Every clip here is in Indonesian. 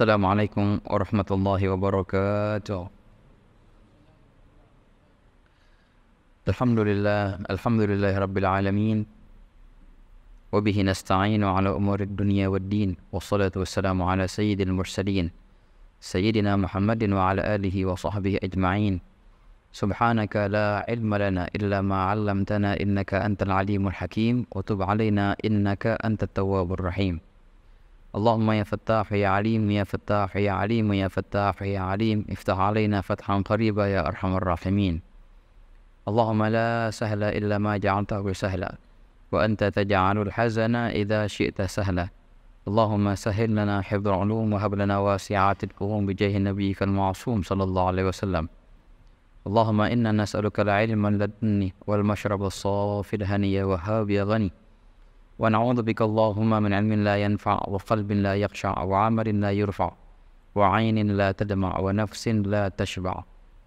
السلام عليكم ورحمة الله وبركاته الحمد لله الحمد لله رب العالمين وبه نستعين على أمور الدنيا والدين والصلاة والسلام على سيد المرسلين سيدنا محمد وعلى آله وصحبه أجمعين سبحانك لا علم لنا إلا ما علمتنا إنك أنت العليم الحكيم وتب علينا إنك أنت التواب الرحيم اللهم يا فتاح يا عليم يا فتاح يا عليم يا فتاح يا عليم افتح علينا فتحا قريبا يا أرحم الراحمين اللهم لا سهل إلا ما جعلته سهلا وأنت تجعل الحزن إذا شئت سهلا اللهم سهل لنا حفظ العلوم وهب لنا واسعات الفهوم بجاه نبيك المعصوم صلى الله عليه وسلم اللهم إنا نسألك العلم اللدني والمشرب الصافي الهني وهاب يا غني ونعوذ بك اللهم من علم لا ينفع وقلب لا يخشع وعمل لا يرفع وعين لا تدمع ونفس لا تشبع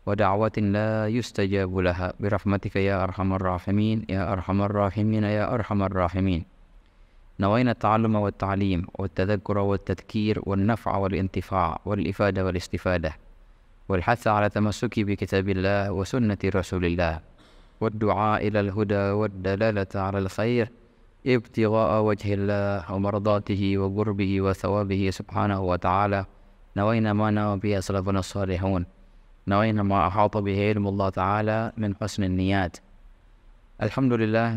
ودعوة لا يستجاب لها برحمتك يا أرحم الراحمين يا أرحم الراحمين يا أرحم الراحمين نوينا التعلم والتعليم والتذكر والتذكير والنفع والانتفاع والإفادة والاستفادة والحث على تمسك بكتاب الله وسنة رسول الله والدعاء إلى الهدى والدلالة على الخير ابتغاء وجه الله ومرضاته وقربه وثوابه سبحانه وتعالى نوينا ما نوى به سلفنا الصالحون نوينا ما أحاط به علم الله تعالى من حسن النيات الحمد لله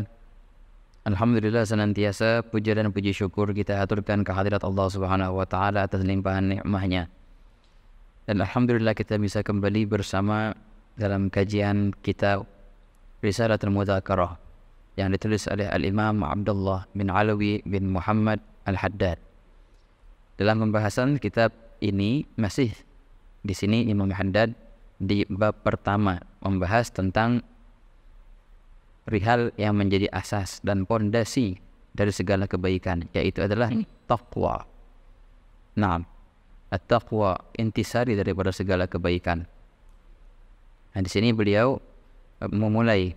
Alhamdulillah senantiasa puja dan puji syukur kita aturkan kehadirat Allah Subhanahu wa taala atas limpahan nikmahnya. Dan alhamdulillah kita bisa kembali bersama dalam kajian kitab Risalatul Mudzakarah yang ditulis oleh Al-Imam Abdullah bin Alawi bin Muhammad Al-Haddad. Dalam pembahasan kitab ini masih di sini Imam Haddad di bab pertama membahas tentang perihal yang menjadi asas dan pondasi dari segala kebaikan yaitu adalah taqwa. Nah, At-taqwa intisari daripada segala kebaikan. Nah, di sini beliau memulai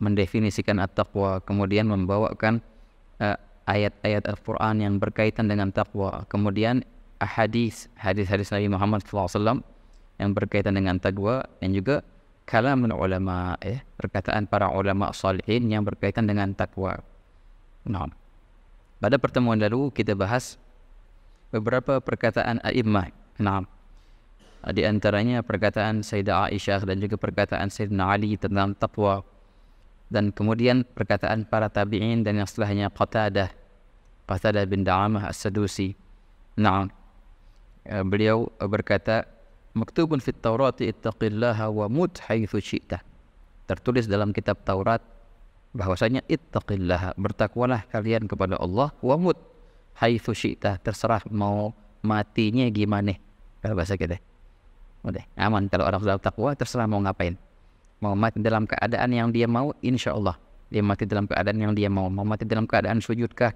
mendefinisikan at-taqwa kemudian membawakan uh, ayat-ayat Al-Qur'an yang berkaitan dengan taqwa kemudian hadis hadis-hadis Nabi Muhammad sallallahu alaihi wasallam yang berkaitan dengan taqwa dan juga kalam ulama eh perkataan para ulama salihin yang berkaitan dengan taqwa. Nah. Pada pertemuan lalu kita bahas beberapa perkataan a'immah. Nah. Di antaranya perkataan Sayyidah Aisyah dan juga perkataan Sayyidina Ali tentang taqwa. dan kemudian perkataan para tabi'in dan yang setelahnya Qatadah Qatadah bin Da'amah As-Sadusi Nah, beliau eh, berkata maktubun fit Taurati ittaqillaha wa mut haitsu syi'ta tertulis dalam kitab Taurat bahwasanya ittaqillaha bertakwalah kalian kepada Allah wa mut haitsu syi'ta terserah mau matinya gimana kalau bahasa kita udah aman kalau orang sudah takwa terserah mau ngapain mau mati dalam keadaan yang dia mau insya Allah dia mati dalam keadaan yang dia mau mau mati dalam keadaan sujudkah?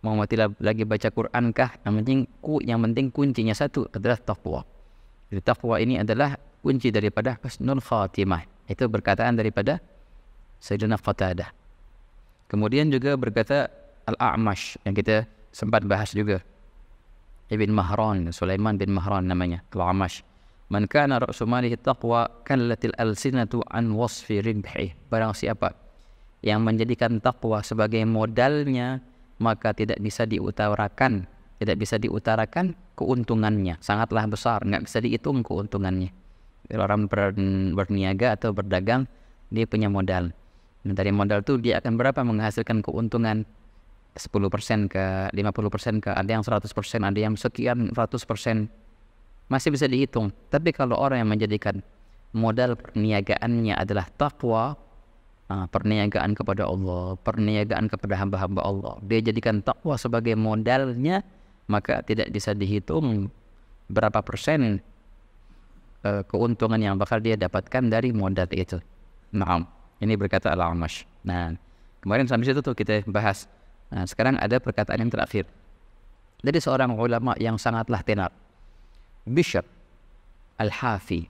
mau mati lagi baca Qurankah? yang penting ku yang penting kuncinya satu adalah taqwa jadi taqwa ini adalah kunci daripada husnul khatimah itu berkataan daripada Sayyidina Fatadah kemudian juga berkata Al-A'mash yang kita sempat bahas juga Ibn Mahran, Sulaiman bin Mahran namanya, Al-A'mash. Man kana ra'su malihi taqwa kallatil alsinatu an wasfi ribhi. Barang siapa yang menjadikan takwa sebagai modalnya, maka tidak bisa diutarakan, tidak bisa diutarakan keuntungannya. Sangatlah besar, nggak bisa dihitung keuntungannya. Kalau orang ber, berniaga atau berdagang, dia punya modal. Dan dari modal itu dia akan berapa menghasilkan keuntungan 10% ke 50% ke ada yang 100% ada yang sekian 100% masih bisa dihitung. Tapi kalau orang yang menjadikan modal perniagaannya adalah takwa, nah, perniagaan kepada Allah, perniagaan kepada hamba-hamba Allah, dia jadikan takwa sebagai modalnya, maka tidak bisa dihitung berapa persen eh, keuntungan yang bakal dia dapatkan dari modal itu. Nah, ini berkata Al-Amash. Nah, kemarin sampai situ tuh kita bahas. Nah, sekarang ada perkataan yang terakhir. Dari seorang ulama yang sangatlah tenar Bishr Al-Hafi.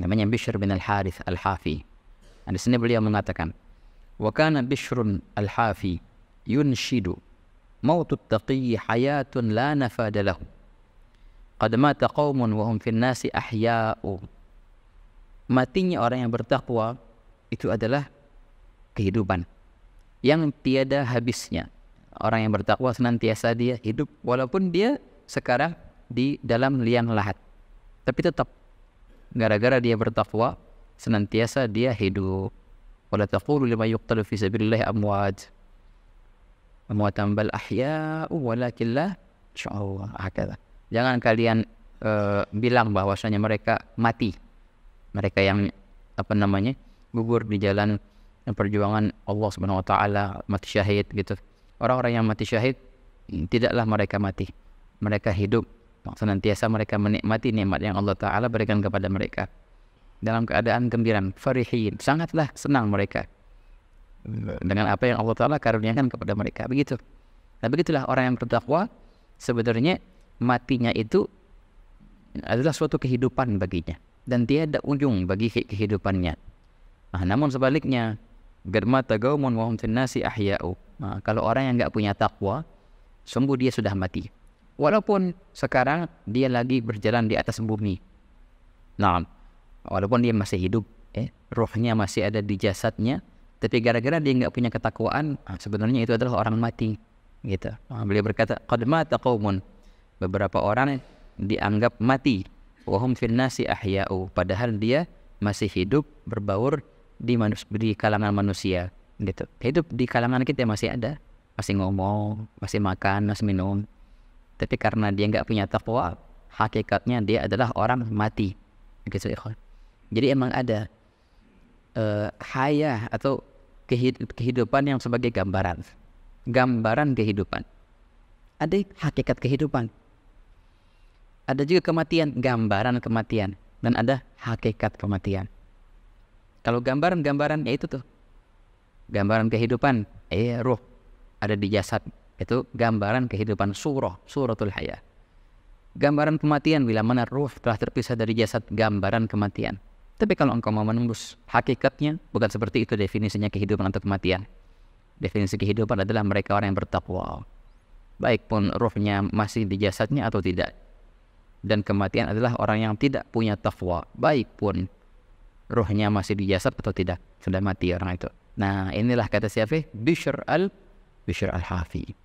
Namanya Bishr bin Al-Harith Al-Hafi. Di sini beliau mengatakan, "Wa kana Bishrun Al-Hafi yunshidu mautut taqiyyi hayatun la nafada lahu." Qad mata qaumun wa hum nasi ahya'u. Matinya orang yang bertakwa itu adalah kehidupan yang tiada habisnya. Orang yang bertakwa senantiasa dia hidup walaupun dia sekarang di dalam liang lahat. Tapi tetap gara-gara dia bertakwa senantiasa dia hidup. Wala taqulu lima yuqtalu fi sabilillah amwat. Amwatan bal ahya'u walakin la sya'allah. Jangan kalian uh, bilang bahwasanya mereka mati. Mereka yang apa namanya? gugur di jalan perjuangan Allah Subhanahu wa taala mati syahid gitu. Orang-orang yang mati syahid tidaklah mereka mati. Mereka hidup senantiasa mereka menikmati nikmat yang Allah Taala berikan kepada mereka dalam keadaan gembira, farihin, sangatlah senang mereka dengan apa yang Allah Taala karuniakan kepada mereka. Begitu. Nah, begitulah orang yang bertakwa sebenarnya matinya itu adalah suatu kehidupan baginya dan tiada ujung bagi kehidupannya. Nah, namun sebaliknya, germata gaumun wa hum ahya'u. Ah, kalau orang yang enggak punya takwa, sungguh dia sudah mati. Walaupun sekarang dia lagi berjalan di atas bumi. Nah, walaupun dia masih hidup, eh, rohnya masih ada di jasadnya, tapi gara-gara dia nggak punya ketakwaan, ah, sebenarnya itu adalah orang mati. Gitu. Ah, beliau berkata, "Qad mata qaumun." Beberapa orang dianggap mati. Wahum finnasi ahya'u. Padahal dia masih hidup berbaur di, manus di kalangan manusia. Gitu. Hidup di kalangan kita masih ada, masih ngomong, masih makan, masih minum, tapi karena dia nggak punya takwa, hakikatnya dia adalah orang mati. Gitu, Jadi emang ada uh, eh, haya atau kehidupan yang sebagai gambaran. Gambaran kehidupan. Ada hakikat kehidupan. Ada juga kematian, gambaran kematian. Dan ada hakikat kematian. Kalau gambaran-gambaran ya itu tuh. Gambaran kehidupan, eh roh ada di jasad itu gambaran kehidupan surah, suratul hayah. Gambaran kematian bila mana ruh telah terpisah dari jasad, gambaran kematian. Tapi kalau engkau mau menembus hakikatnya, bukan seperti itu definisinya kehidupan atau kematian. Definisi kehidupan adalah mereka orang yang bertakwa. Baik pun ruhnya masih di jasadnya atau tidak. Dan kematian adalah orang yang tidak punya takwa. Baik pun ruhnya masih di jasad atau tidak. Sudah mati orang itu. Nah inilah kata siapa Bishr al-Bishr al-Hafi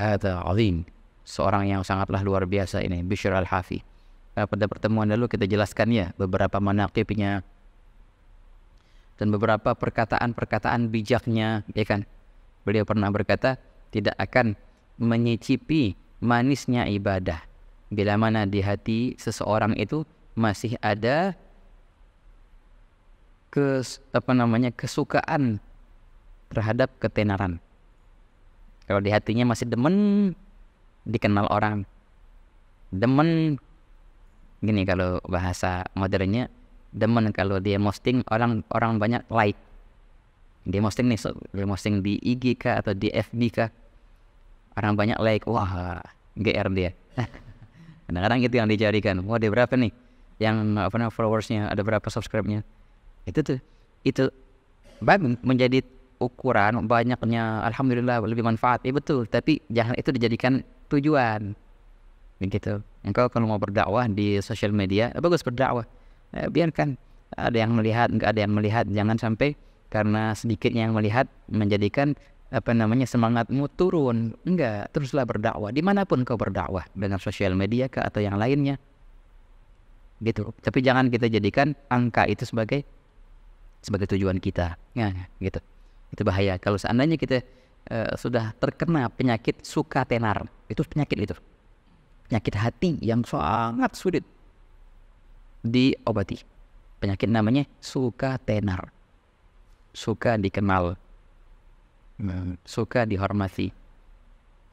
hadha azim. Seorang yang sangatlah luar biasa ini, Bishr al-Hafi. Eh, pada pertemuan lalu kita jelaskan ya beberapa manaqibnya dan beberapa perkataan-perkataan bijaknya, ya kan? Beliau pernah berkata, tidak akan menyicipi manisnya ibadah bila mana di hati seseorang itu masih ada ke apa namanya kesukaan terhadap ketenaran kalau di hatinya masih demen dikenal orang. Demen gini kalau bahasa modernnya demen kalau dia posting orang orang banyak like dia posting nih so, dia posting di IG kah atau di FB kah orang banyak like wah GR dia kadang-kadang itu yang dicarikan wah dia berapa nih yang apa namanya followersnya ada berapa subscribe-nya itu tuh itu bagus menjadi ukuran banyaknya alhamdulillah lebih manfaat ya betul tapi jangan itu dijadikan tujuan begitu engkau kalau mau berdakwah di sosial media ya bagus berdakwah eh, biarkan ada yang melihat enggak ada yang melihat jangan sampai karena sedikitnya yang melihat menjadikan apa namanya semangatmu turun enggak teruslah berdakwah dimanapun kau berdakwah dengan sosial media ke atau yang lainnya gitu tapi jangan kita jadikan angka itu sebagai sebagai tujuan kita ya, ya gitu itu bahaya kalau seandainya kita uh, sudah terkena penyakit suka tenar itu penyakit itu penyakit hati yang sangat sulit diobati penyakit namanya suka tenar suka dikenal nah, suka dihormati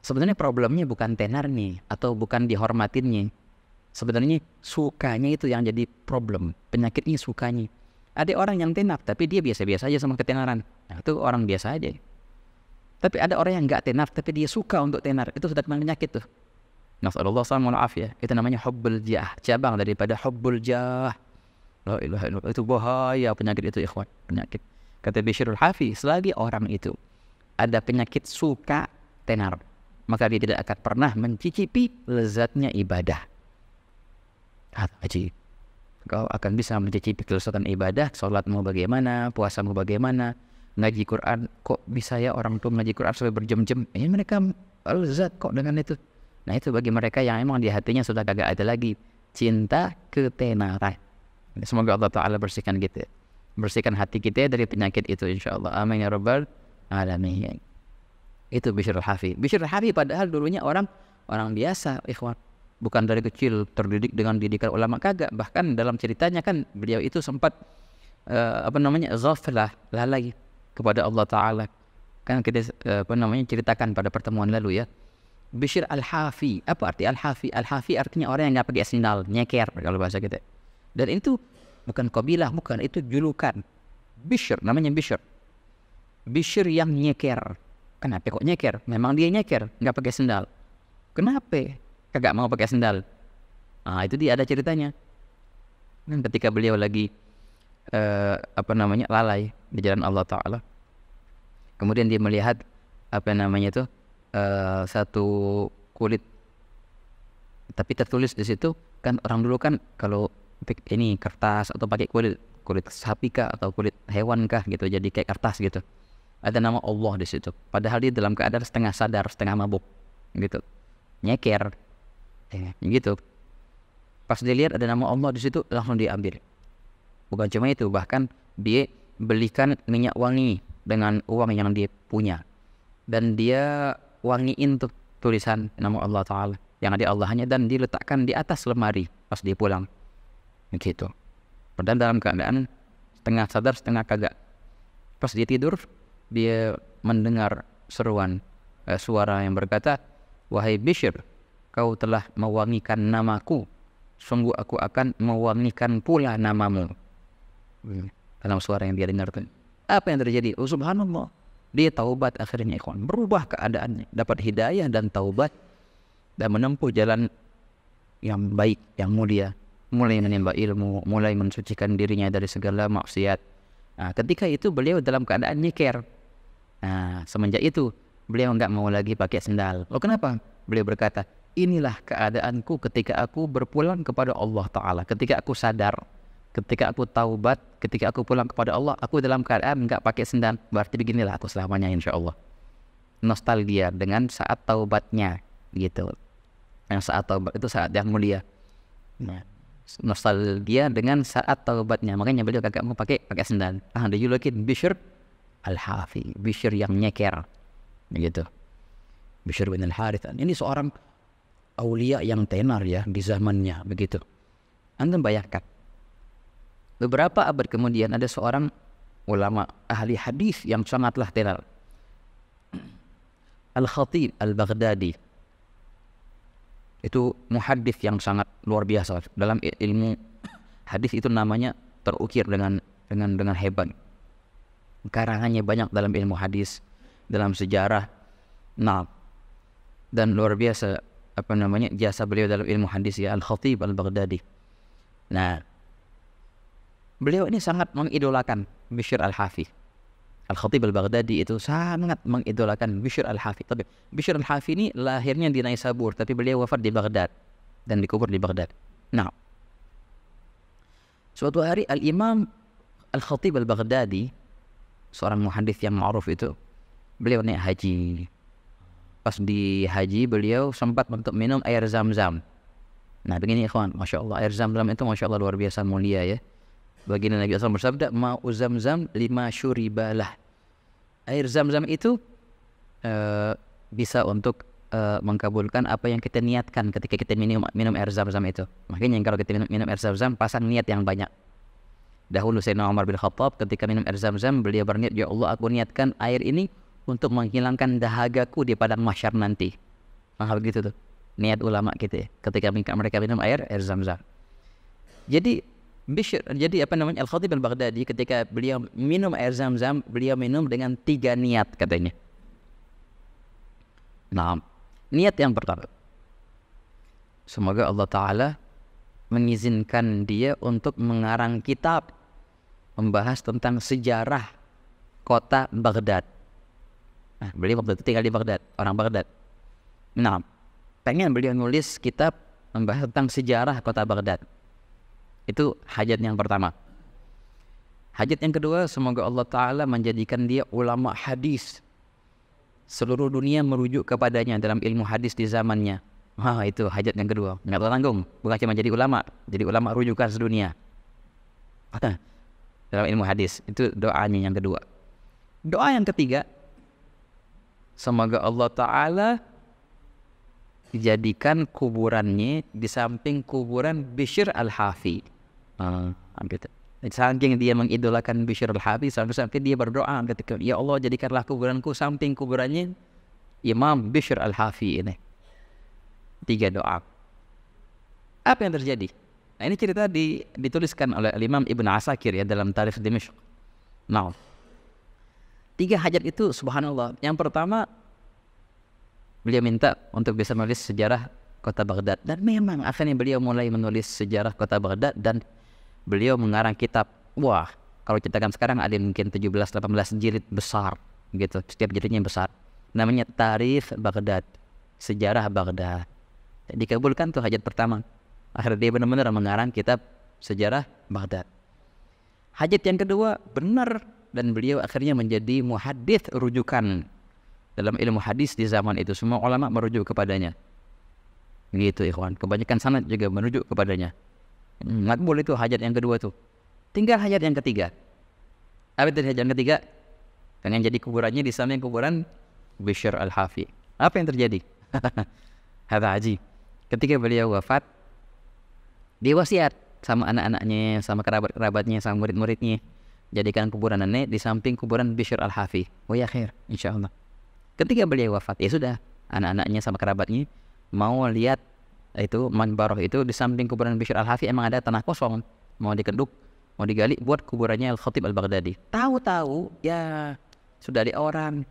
sebenarnya problemnya bukan tenar nih atau bukan dihormatinnya sebenarnya sukanya itu yang jadi problem penyakitnya sukanya ada orang yang tenar tapi dia biasa-biasa aja sama ketenaran Nah, itu orang biasa aja. Tapi ada orang yang nggak tenar, tapi dia suka untuk tenar. Itu sudah penyakit tuh. Nasallallahu alaihi maaf ya. Itu namanya hubbul jah, cabang daripada hubbul jah. La ilaha illallah. Itu bahaya penyakit itu ikhwan, penyakit. Kata Bishirul Hafi, selagi orang itu ada penyakit suka tenar, maka dia tidak akan pernah mencicipi lezatnya ibadah. Haji kau akan bisa mencicipi kelezatan ibadah, sholatmu bagaimana, puasamu bagaimana, ngaji Quran kok bisa ya orang tua ngaji Quran sampai berjam-jam ini ya, eh, mereka lezat kok dengan itu nah itu bagi mereka yang emang di hatinya sudah kagak ada lagi cinta ketenaran semoga Allah Ta'ala bersihkan kita bersihkan hati kita dari penyakit itu insya Allah amin ya rabbal alamin itu bisa Hafi bisa Hafi padahal dulunya orang orang biasa ikhwan bukan dari kecil terdidik dengan didikan ulama kagak bahkan dalam ceritanya kan beliau itu sempat uh, apa namanya lah lalai kepada Allah Ta'ala kan kita eh, apa namanya ceritakan pada pertemuan lalu ya Bishir Al-Hafi apa arti Al-Hafi? Al-Hafi artinya orang yang nggak pakai sendal, nyeker kalau bahasa kita dan itu bukan kabilah, bukan itu julukan Bishir, namanya Bishir Bishir yang nyeker kenapa kok nyeker? memang dia nyeker, nggak pakai sendal kenapa? kagak mau pakai sendal nah itu dia ada ceritanya dan ketika beliau lagi uh, apa namanya lalai di jalan Allah Taala kemudian dia melihat apa namanya itu uh, satu kulit tapi tertulis di situ kan orang dulu kan kalau ini kertas atau pakai kulit kulit sapi kah atau kulit hewan kah gitu jadi kayak kertas gitu ada nama Allah di situ padahal dia dalam keadaan setengah sadar setengah mabuk gitu nyeker eh, gitu pas dilihat ada nama Allah di situ langsung diambil bukan cuma itu bahkan dia belikan minyak wangi dengan uang yang dia punya dan dia wangiin tuh tulisan nama Allah Ta'ala yang ada Allahnya dan diletakkan di atas lemari pas dia pulang gitu padahal dalam keadaan setengah sadar setengah kagak pas dia tidur dia mendengar seruan eh, suara yang berkata wahai Bishr kau telah mewangikan namaku sungguh aku akan mewangikan pula namamu hmm dalam suara yang dia dengarkan. Apa yang terjadi? Oh, subhanallah. Dia taubat akhirnya ikhwan. Berubah keadaannya. Dapat hidayah dan taubat. Dan menempuh jalan yang baik, yang mulia. Mulai menimba ilmu, mulai mensucikan dirinya dari segala maksiat. Nah, ketika itu beliau dalam keadaan nyeker. Nah, semenjak itu beliau nggak mau lagi pakai sendal. Oh kenapa? Beliau berkata, inilah keadaanku ketika aku berpulang kepada Allah Ta'ala. Ketika aku sadar ketika aku taubat, ketika aku pulang kepada Allah, aku dalam keadaan nggak pakai sendal. Berarti beginilah aku selamanya insya Allah. Nostalgia dengan saat taubatnya gitu. Yang saat taubat itu saat yang mulia. Nah, nostalgia dengan saat taubatnya. Makanya beliau kagak mau pakai pakai sendal. Ah, do you like it? Bishr al-Hafi. Bishr yang nyeker. Gitu. Bishr bin al-Harith. Ini seorang aulia yang tenar ya di zamannya begitu. Anda bayangkan Beberapa abad kemudian ada seorang ulama ahli hadis yang sangatlah terkenal Al-Khatib Al-Baghdadi. Itu muhadis yang sangat luar biasa dalam ilmu hadis itu namanya terukir dengan dengan dengan hebat. Karangannya banyak dalam ilmu hadis, dalam sejarah. Nah, dan luar biasa apa namanya jasa beliau dalam ilmu hadis ya Al-Khatib Al-Baghdadi. Nah, Beliau ini sangat mengidolakan Bishr al-Hafi. Al-Khatib al-Baghdadi itu sangat mengidolakan Bishr al-Hafi. Tapi Bishr al-Hafi ini lahirnya di Naisabur, tapi beliau wafat di Baghdad dan dikubur di Baghdad. Nah, suatu hari Al-Imam Al-Khatib al-Baghdadi, seorang muhadis yang ma'ruf itu, beliau naik haji. Pas di haji beliau sempat untuk minum air zam-zam. Nah begini ikhwan, Masya Allah air zam-zam itu Masya Allah luar biasa mulia ya. Baginda Nabi SAW bersabda, ma'u zamzam lima syuribalah. Air zamzam itu uh, bisa untuk uh, mengkabulkan apa yang kita niatkan ketika kita minum minum air zam-zam itu. Makanya kalau kita minum, minum air zam pasang niat yang banyak. Dahulu Sayyidina Umar bin Khattab ketika minum air zam-zam beliau berniat, Ya Allah aku niatkan air ini untuk menghilangkan dahagaku di padang mahsyar nanti. Nah begitu tuh. Niat ulama kita gitu ya. ketika mereka minum air, air zam-zam Jadi Bishr. Jadi apa namanya Al-Khatib Al-Baghdadi ketika beliau minum air Zam-Zam, beliau minum dengan tiga niat katanya. Nah, niat yang pertama. Semoga Allah Ta'ala mengizinkan dia untuk mengarang kitab membahas tentang sejarah kota Baghdad. Nah, beliau waktu itu tinggal di Baghdad, orang Baghdad. Nah, pengen beliau nulis kitab membahas tentang sejarah kota Baghdad. Itu hajat yang pertama. Hajat yang kedua, semoga Allah Ta'ala menjadikan dia ulama hadis. Seluruh dunia merujuk kepadanya dalam ilmu hadis di zamannya. itu hajat yang kedua. Nggak tertanggung. Bukan cuma jadi ulama. Jadi ulama rujukan sedunia. dalam ilmu hadis. Itu doanya yang kedua. Doa yang ketiga. Semoga Allah Ta'ala dijadikan kuburannya di samping kuburan Bishr al-Hafi uh, Saking dia mengidolakan Bishrul al-Habib sampai-sampai dia berdoa ketika ya Allah jadikanlah kuburanku samping kuburannya Imam Bishr al-Hafi ini. Tiga doa. Apa yang terjadi? Nah ini cerita di, dituliskan oleh Imam Ibn Asakir ya dalam tarif Dimashq. now nah, tiga hajat itu subhanallah. Yang pertama beliau minta untuk bisa menulis sejarah kota Baghdad dan memang akhirnya beliau mulai menulis sejarah kota Baghdad dan beliau mengarang kitab wah kalau kita kan sekarang ada mungkin 17-18 jilid besar gitu setiap jilidnya besar namanya Tarif Baghdad sejarah Baghdad dikabulkan tuh hajat pertama akhirnya dia benar-benar mengarang kitab sejarah Baghdad hajat yang kedua benar dan beliau akhirnya menjadi muhadith rujukan dalam ilmu hadis di zaman itu semua ulama merujuk kepadanya gitu ikhwan kebanyakan sanad juga merujuk kepadanya Nggak boleh tuh hajat yang kedua tuh. Tinggal hajat yang ketiga. Apa tadi hajat yang ketiga? Kan yang jadi kuburannya di samping kuburan Bishr al-Hafi. Apa yang terjadi? Hatta Haji. Ketika beliau wafat, dia wasiat sama anak-anaknya, sama kerabat-kerabatnya, sama murid-muridnya. Jadikan kuburan nenek di samping kuburan Bishr al-Hafi. Oh ya khair, insya Allah. Ketika beliau wafat, ya sudah. Anak-anaknya sama kerabatnya mau lihat itu Manbaroh itu di samping kuburan Bishr al-Hafi emang ada tanah kosong mau dikenduk mau digali buat kuburannya Al-Khatib al-Baghdadi tahu-tahu ya sudah ada orang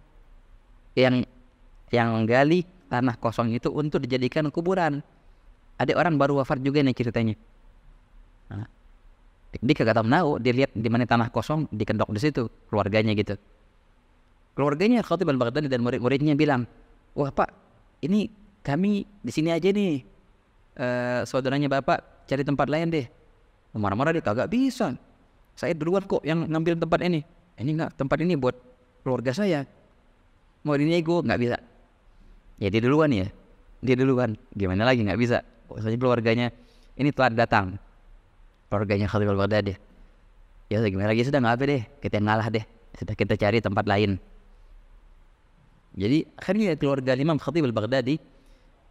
yang yang menggali tanah kosong itu untuk dijadikan kuburan ada orang baru wafat juga nih ceritanya nah, dia kagak tahu dilihat dia lihat di mana tanah kosong dikendok di situ keluarganya gitu keluarganya Al-Khatib al-Baghdadi dan murid-muridnya bilang wah pak ini kami di sini aja nih Eh, saudaranya bapak cari tempat lain deh. Marah-marah dia kagak bisa. Saya duluan kok yang ngambil tempat ini. Ini enggak tempat ini buat keluarga saya. Mau dinego nggak bisa. Ya dia duluan ya. Dia duluan. Gimana lagi nggak bisa. Soalnya keluarganya ini telat datang. Keluarganya Khalil Baghdadi. Ya gimana lagi sudah nggak apa deh. Kita ngalah deh. Sudah kita cari tempat lain. Jadi akhirnya keluarga Imam Khatib al-Baghdadi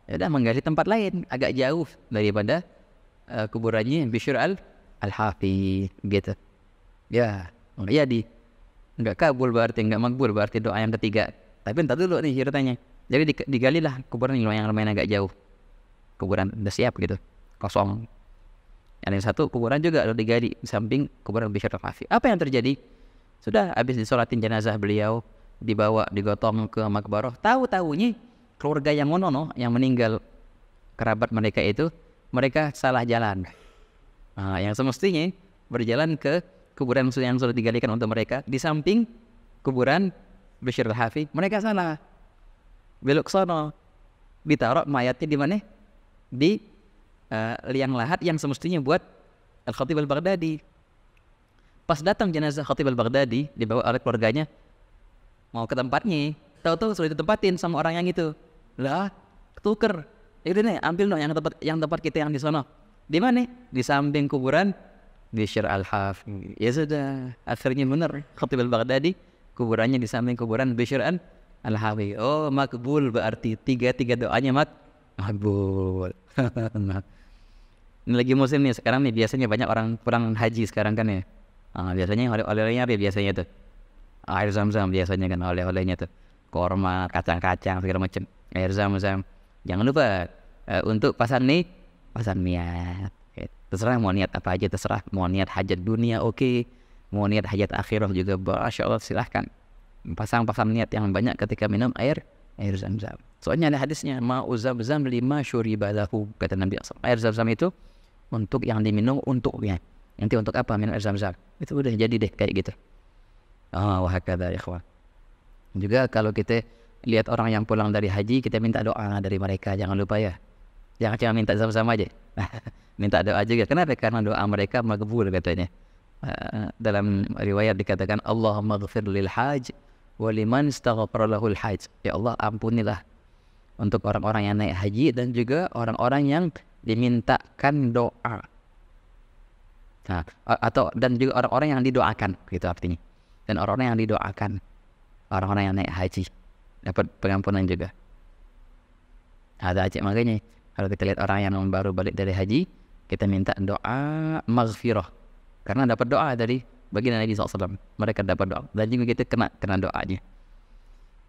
ya udah menggali tempat lain agak jauh daripada uh, kuburannya Bishr al al Hafi gitu ya ya di nggak kabul berarti nggak makbul berarti doa yang ketiga tapi entah dulu nih ceritanya jadi digalilah kuburan yang lumayan agak jauh kuburan udah siap gitu kosong yang satu kuburan juga lalu digali di samping kuburan Bishr al Hafi apa yang terjadi sudah habis disolatin jenazah beliau dibawa digotong ke makbaroh tahu tahunya keluarga yang no, yang meninggal kerabat mereka itu mereka salah jalan nah, yang semestinya berjalan ke kuburan yang sudah digalikan untuk mereka di samping kuburan Bashir al-Hafi mereka sana belok sana ditaruh mayatnya di mana di uh, liang lahat yang semestinya buat Al-Khatib al-Baghdadi pas datang jenazah Khatib al-Baghdadi dibawa oleh keluarganya mau ke tempatnya tahu-tahu sudah ditempatin sama orang yang itu lah tuker itu nih ambil no yang tempat yang tempat kita yang di sana di mana di samping kuburan di Syir al haf ya sudah akhirnya benar Khatib al Baghdadi kuburannya di samping kuburan Bishir al hawi oh makbul berarti tiga tiga doanya mak makbul ini lagi musim nih sekarang nih biasanya banyak orang pulang haji sekarang kan ya ah, biasanya oleh-olehnya apa ya, biasanya tuh air zam-zam biasanya kan oleh-olehnya tuh korma kacang-kacang segala macam air zam-zam. Jangan lupa uh, untuk pasar nih pasar niat. Terserah mau niat apa aja, terserah mau niat hajat dunia oke, mau niat hajat akhirah juga, masya Allah silahkan pasang-pasang niat yang banyak ketika minum air air zam-zam. Soalnya ada hadisnya ma'u zam-zam lima balahu kata Nabi SAW. Air zam-zam itu untuk yang diminum untuknya. Nanti untuk apa minum air zam-zam? Itu udah jadi deh kayak gitu. Ah, oh, ya ikhwan. Juga kalau kita lihat orang yang pulang dari haji, kita minta doa dari mereka. Jangan lupa ya. Jangan cuma minta sama-sama aja. minta doa juga. Kenapa? Karena doa mereka makbul katanya. Eh, dalam riwayat dikatakan Allah maghfir lil haj wa lahul haj. Ya Allah ampunilah untuk orang-orang yang naik haji dan juga orang-orang yang dimintakan doa. Nah, atau dan juga orang-orang yang didoakan gitu artinya. Dan orang-orang yang didoakan, orang-orang yang naik haji. dapat pengampunan juga. Ada ah, aja makanya kalau kita lihat orang yang baru balik dari haji, kita minta doa maghfirah karena dapat doa dari baginda Nabi SAW. Mereka dapat doa dan juga kita kena kena doanya.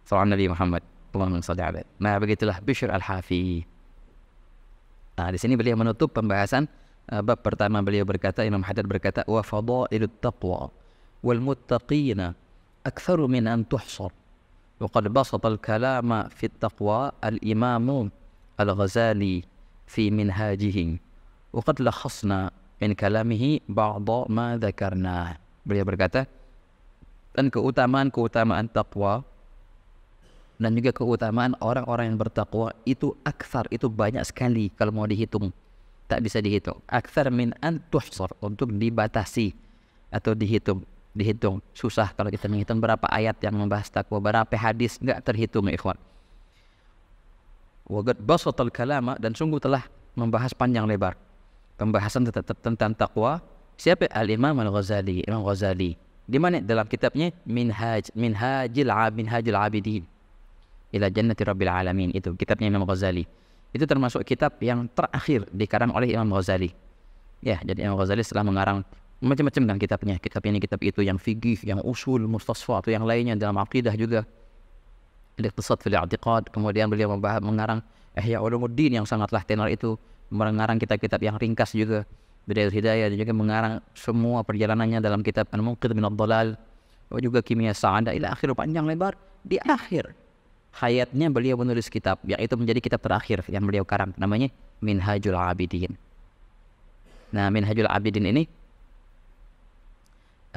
Salam Nabi Muhammad. Allahumma salli Nah begitulah Bishr al Hafi. Nah di sini beliau menutup pembahasan ah, bab pertama beliau berkata Imam Haddad berkata wa fadailut taqwa wal muttaqina aktsaru min an tuhsar وقد بسط الكلام في التقوى الإمام الغزالي في منهاجه وقد لخصنا من كلامه بعض ما dzakarna. Beliau berkata, dan keutamaan-keutamaan takwa dan juga keutamaan orang-orang yang bertakwa itu aksar, itu banyak sekali kalau mau dihitung. Tak bisa dihitung. Aksar min an untuk dibatasi atau dihitung dihitung. Susah kalau kita menghitung berapa ayat yang membahas takwa, berapa hadis nggak terhitung ya, ikhwan. Wagat basatal kalama dan sungguh telah membahas panjang lebar pembahasan tetap tentang takwa. Siapa Al Imam Al Ghazali? Imam Ghazali. Di mana dalam kitabnya Minhaj Minhajil Minhajil Abidin ila jannati rabbil alamin itu kitabnya Imam Ghazali. Itu termasuk kitab yang terakhir dikarang oleh Imam Ghazali. Ya, jadi Imam Ghazali setelah mengarang macam-macam kan kitabnya kitab ini kitab itu yang fikih yang usul mustasfa atau yang lainnya dalam akidah juga Iqtisad fil i'tiqad kemudian beliau membahas mengarang Ihya Ulumuddin yang sangatlah tenar itu mengarang kitab-kitab yang ringkas juga Bidayah Hidayah dan juga mengarang semua perjalanannya dalam kitab Al-Munqidh min Ad-Dalal juga Kimia sa'ada ila akhir panjang lebar di akhir hayatnya beliau menulis kitab yaitu menjadi kitab terakhir yang beliau karang namanya Minhajul Abidin nah Minhajul Abidin ini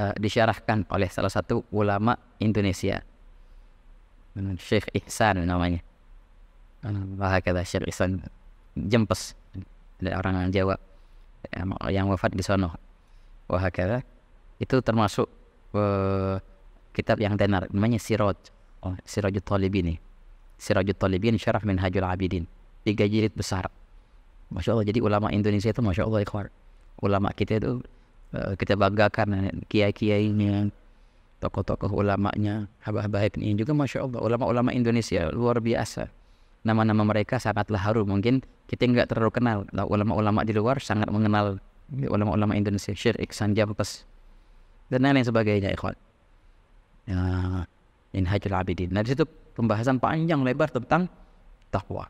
uh, disyarahkan oleh salah satu ulama Indonesia. Syekh Ihsan namanya. kata Syekh Ihsan Jempes dari orang Jawa yang, wafat di sana wah kata itu termasuk uh, kitab yang tenar namanya Siraj. Oh, Sirajut Talibin nih. Sirajut Talibin Syarah Minhajul Abidin. Tiga jilid besar. Masya Allah jadi ulama Indonesia itu Masya Allah ikhwar. Ulama kita itu Eh, kita bangga karena kiai-kiainya tokoh-tokoh ulamanya habah habaib ini juga masya Allah ulama-ulama Indonesia luar biasa nama-nama mereka sangatlah harum mungkin kita nggak terlalu kenal ulama-ulama di luar sangat mengenal ulama-ulama Indonesia Syekh Iksan Jampas dan lain lain sebagainya ikhwan ya, eh, hajar Abidin nah situ pembahasan panjang lebar tentang takwa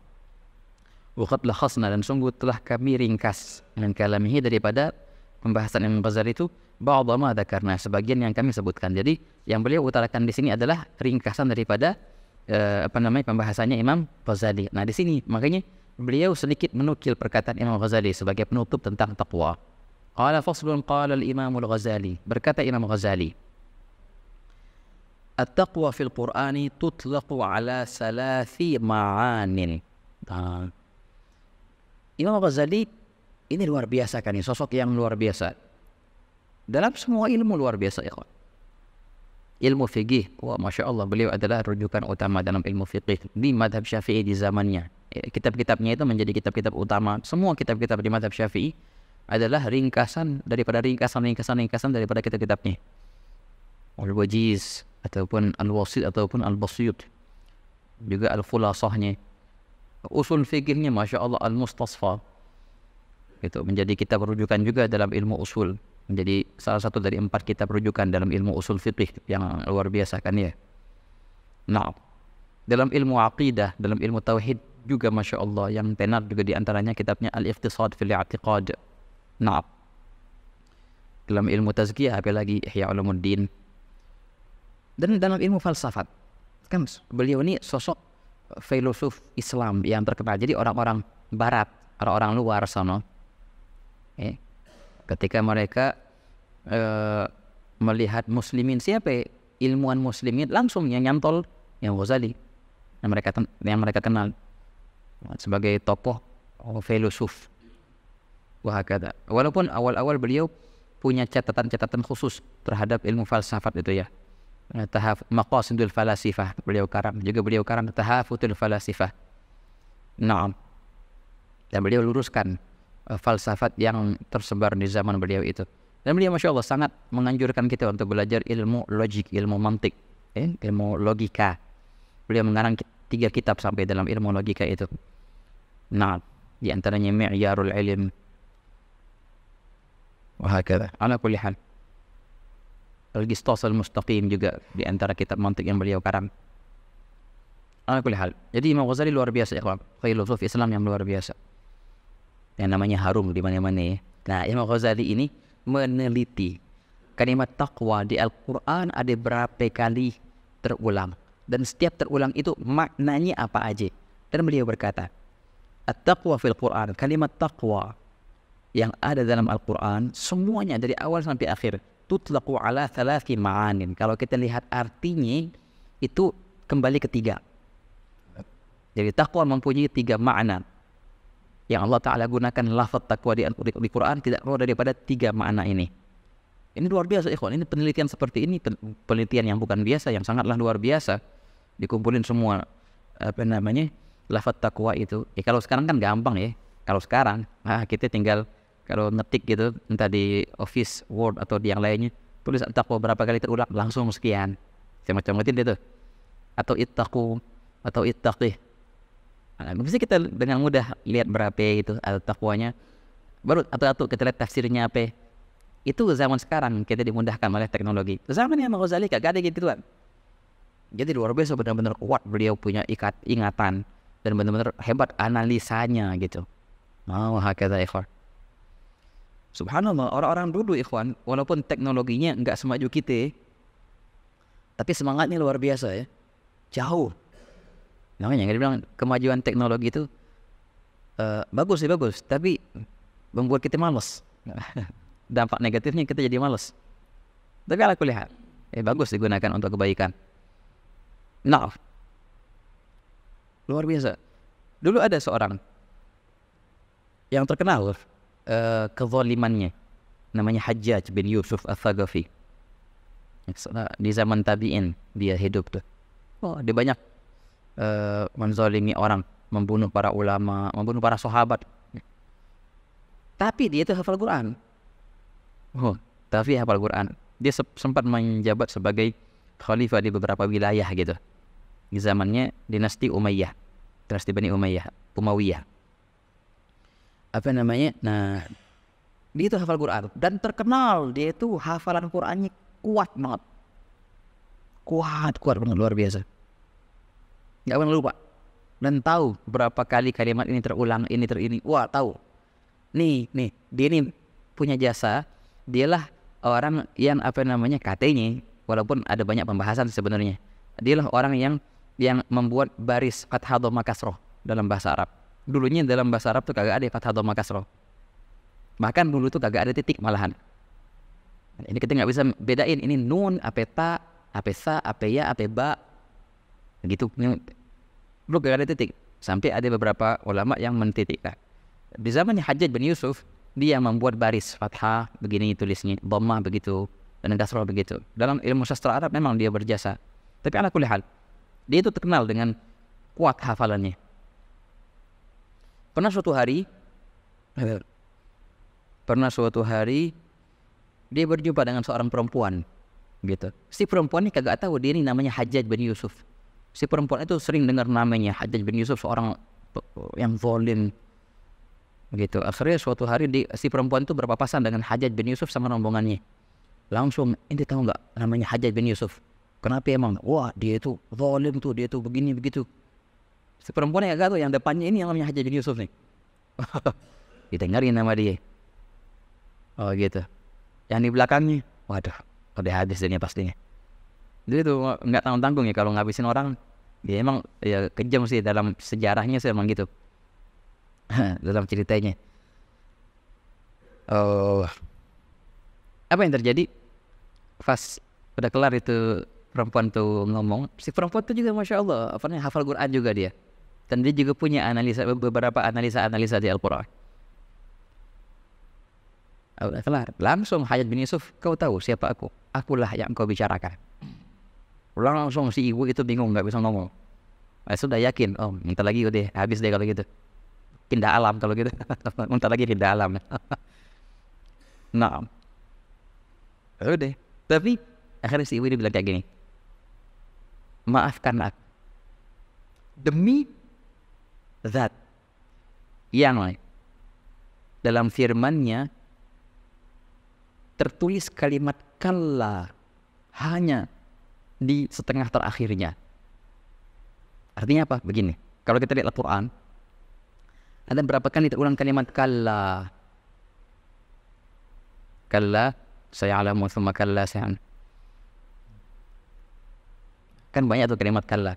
Wakat khasna dan sungguh telah kami ringkas dengan kalamihi daripada pembahasan Imam Ghazali itu ba'dama dzakarna sebagian yang kami sebutkan. Jadi yang beliau utarakan di sini adalah ringkasan daripada uh, apa namanya pembahasannya Imam Ghazali. Nah, di sini makanya beliau sedikit menukil perkataan Imam Ghazali sebagai penutup tentang takwa. Qala faslun qala al-Imam al-Ghazali, berkata Imam Ghazali. At-taqwa fil Qur'an tutlaqu ala salasi ma'anin. Imam Ghazali ini luar biasa kan ini sosok yang luar biasa. Dalam semua ilmu luar biasa ya. Kan? Ilmu fiqih, wah masya Allah beliau adalah rujukan utama dalam ilmu fiqih di madhab syafi'i di zamannya. Eh, kitab-kitabnya itu menjadi kitab-kitab utama. Semua kitab-kitab di madhab syafi'i adalah ringkasan daripada ringkasan-ringkasan-ringkasan daripada kitab-kitabnya. Al-Wajiz ataupun Al-Wasid ataupun Al-Basyut. Juga Al-Fulasahnya. Usul fiqihnya Masya Allah Al-Mustasfa. itu menjadi kita rujukan juga dalam ilmu usul menjadi salah satu dari empat kitab rujukan dalam ilmu usul fikih yang luar biasa kan ya nah dalam ilmu aqidah dalam ilmu tauhid juga masya Allah yang tenar juga diantaranya kitabnya al iftisad fil i'tiqad nah dalam ilmu tazkiyah apalagi ihya ulumuddin dan dalam ilmu falsafat kan beliau ini sosok filosof Islam yang terkenal jadi orang-orang barat orang-orang luar sana Eh, ketika mereka eh, melihat muslimin siapa ya? ilmuwan muslimin langsung yang nyantol yang Ghazali yang mereka yang mereka kenal sebagai tokoh oh, filosof wahakata. Walaupun awal-awal beliau punya catatan-catatan khusus terhadap ilmu falsafat itu ya. Eh, tahaf maqasidul falasifah beliau karam juga beliau karam tahafutul falasifah. nah Dan beliau luruskan Eh, falsafat yang tersebar di zaman beliau itu. Dan beliau masya Allah sangat menganjurkan kita untuk belajar ilmu logik, ilmu mantik, eh, ilmu logika. Beliau mengarang tiga kitab sampai dalam ilmu logika itu. Nah, di antaranya Mi'yarul Ilm. Wahakala. Ala kulli hal. Al-Gistas mustaqim juga di antara kitab mantik yang beliau karang. Ala kulli Jadi Imam Ghazali luar biasa, ikhwan. Filosof Islam yang luar biasa. yang namanya harum di mana-mana ya. Nah, Imam Ghazali ini meneliti kalimat takwa di Al-Qur'an ada berapa kali terulang dan setiap terulang itu maknanya apa aja. Dan beliau berkata, At-taqwa fil Qur'an, kalimat takwa yang ada dalam Al-Qur'an semuanya dari awal sampai akhir tutlaqu ala thalathi ma'anin. Kalau kita lihat artinya itu kembali ketiga. Jadi takwa mempunyai tiga makna yang Allah Ta'ala gunakan lafad takwa di, di Quran tidak keluar daripada tiga makna ini. Ini luar biasa ikhwan, ini penelitian seperti ini, penelitian yang bukan biasa, yang sangatlah luar biasa. Dikumpulin semua, apa namanya, lafad takwa itu. Eh kalau sekarang kan gampang ya, kalau sekarang, nah kita tinggal kalau ngetik gitu, entah di Office, Word, atau di yang lainnya, tulis takwa berapa kali terulang, langsung sekian. Macam-macam itu. Atau ittaqu, atau ittaqih, bisa kita dengan mudah lihat berapa itu atau takwanya baru atau atau kita lihat tafsirnya apa itu zaman sekarang kita dimudahkan oleh teknologi zaman yang Ghazali gak ada gitu kan jadi luar biasa benar-benar kuat beliau punya ikat ingatan dan benar-benar hebat analisanya gitu mau hakeza ikhwan subhanallah orang-orang dulu ikhwan walaupun teknologinya nggak semaju kita tapi semangatnya luar biasa ya jauh namanya dia bilang kemajuan teknologi itu uh, bagus sih bagus tapi membuat kita malas dampak negatifnya kita jadi malas tapi aku lihat, eh ya bagus digunakan untuk kebaikan nah luar biasa dulu ada seorang yang terkenal uh, kezalimannya namanya Hajjaj bin Yusuf al-Thagafi di zaman tabi'in dia hidup tuh oh dia banyak Eh, menzolimi orang, membunuh para ulama, membunuh para sahabat. Tapi dia itu hafal Quran. Oh, tapi hafal Quran. Dia sempat menjabat sebagai khalifah di beberapa wilayah gitu. Di zamannya dinasti Umayyah, dinasti Bani Umayyah, Umayyah. Apa namanya? Nah, dia itu hafal Quran dan terkenal dia itu hafalan Qurannya kuat banget. Kuat, kuat banget luar biasa nggak pernah lupa dan tahu berapa kali kalimat ini terulang ini terini. ini wah tahu nih nih dia ini punya jasa dialah orang yang apa namanya katanya walaupun ada banyak pembahasan sebenarnya dialah orang yang yang membuat baris fathah dhamma kasroh dalam bahasa Arab dulunya dalam bahasa Arab tuh kagak ada fathah dhamma kasroh bahkan dulu tuh kagak ada titik malahan ini kita nggak bisa bedain ini nun apa ta apa sa apa ya apa ba gitu belum ada titik sampai ada beberapa ulama yang mentitikkan di zaman Hajjaj bin Yusuf dia membuat baris fathah begini tulisnya boma begitu dan kasrah begitu dalam ilmu sastra Arab memang dia berjasa tapi ala kulli hal dia itu terkenal dengan kuat hafalannya pernah suatu hari pernah suatu hari dia berjumpa dengan seorang perempuan gitu si perempuan ini kagak tahu dia ini namanya Hajjaj bin Yusuf si perempuan itu sering dengar namanya Hajjaj bin Yusuf seorang yang zalim gitu akhirnya suatu hari di, si perempuan itu berpapasan dengan Hajjaj bin Yusuf sama rombongannya langsung ini tahu nggak namanya Hajjaj bin Yusuf kenapa emang wah dia itu zalim tuh dia tuh begini begitu si perempuan yang agak tuh yang depannya ini yang namanya Hajjaj bin Yusuf nih didengarin nama dia oh gitu yang di belakangnya waduh ada hadis ini pastinya jadi itu nggak tanggung tanggung ya kalau ngabisin orang dia ya emang ya kejam sih dalam sejarahnya sih emang gitu dalam ceritanya oh apa yang terjadi pas udah kelar itu perempuan tuh ngomong si perempuan tuh juga masya Allah apa namanya hafal Quran juga dia dan dia juga punya analisa beberapa analisa analisa di Al Quran udah kelar langsung Hayat bin Yusuf kau tahu siapa aku akulah yang kau bicarakan Pulang langsung si ibu itu bingung nggak bisa ngomong. Eh, sudah yakin, oh minta lagi udah habis deh kalau gitu. Pindah alam kalau gitu. minta lagi pindah alam. nah, udah. Tapi akhirnya si ibu ini bilang kayak gini. Maafkan aku. Demi that yang lain. Dalam firmannya tertulis kalimat kalla hanya di setengah terakhirnya. Artinya apa? Begini, kalau kita lihat Al-Quran, ada berapa kali terulang kalimat kalla. Kalla, saya alamu, thumma kalla, saya Kan banyak tuh kalimat kalla.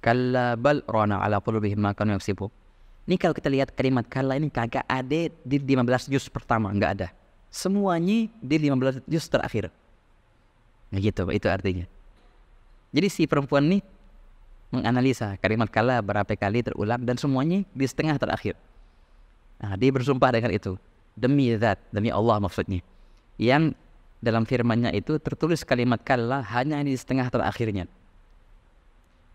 Kalla bal rana ala qulubihim makan yang sibuk. Ini kalau kita lihat kalimat kalla ini kagak ada di 15 juz pertama, enggak ada. Semuanya di 15 juz terakhir. Nah gitu, itu artinya. Jadi si perempuan ini menganalisa kalimat kala berapa kali terulang dan semuanya di setengah terakhir. Nah, dia bersumpah dengan itu. Demi zat, demi Allah maksudnya. Yang dalam firmannya itu tertulis kalimat kala hanya di setengah terakhirnya.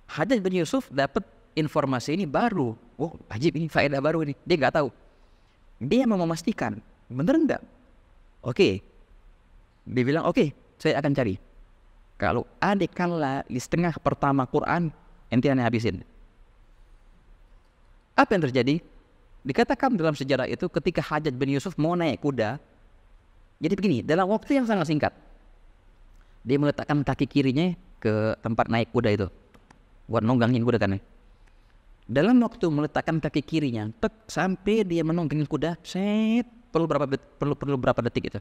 Hajat bin Yusuf dapat informasi ini baru. Wah oh, wajib ini faedah baru ini. Dia nggak tahu. Dia mau memastikan, bener nggak? Oke. Okay. Dia bilang, oke, okay, saya akan cari. Kalau ada kan di setengah pertama Quran, ente aneh habisin. Apa yang terjadi? Dikatakan dalam sejarah itu ketika Hajat bin Yusuf mau naik kuda, jadi begini, dalam waktu yang sangat singkat, dia meletakkan kaki kirinya ke tempat naik kuda itu. Buat nonggangin kuda kan ya. Dalam waktu meletakkan kaki kirinya, tek, sampai dia menonggangin kuda, set, perlu berapa perlu perlu berapa detik itu?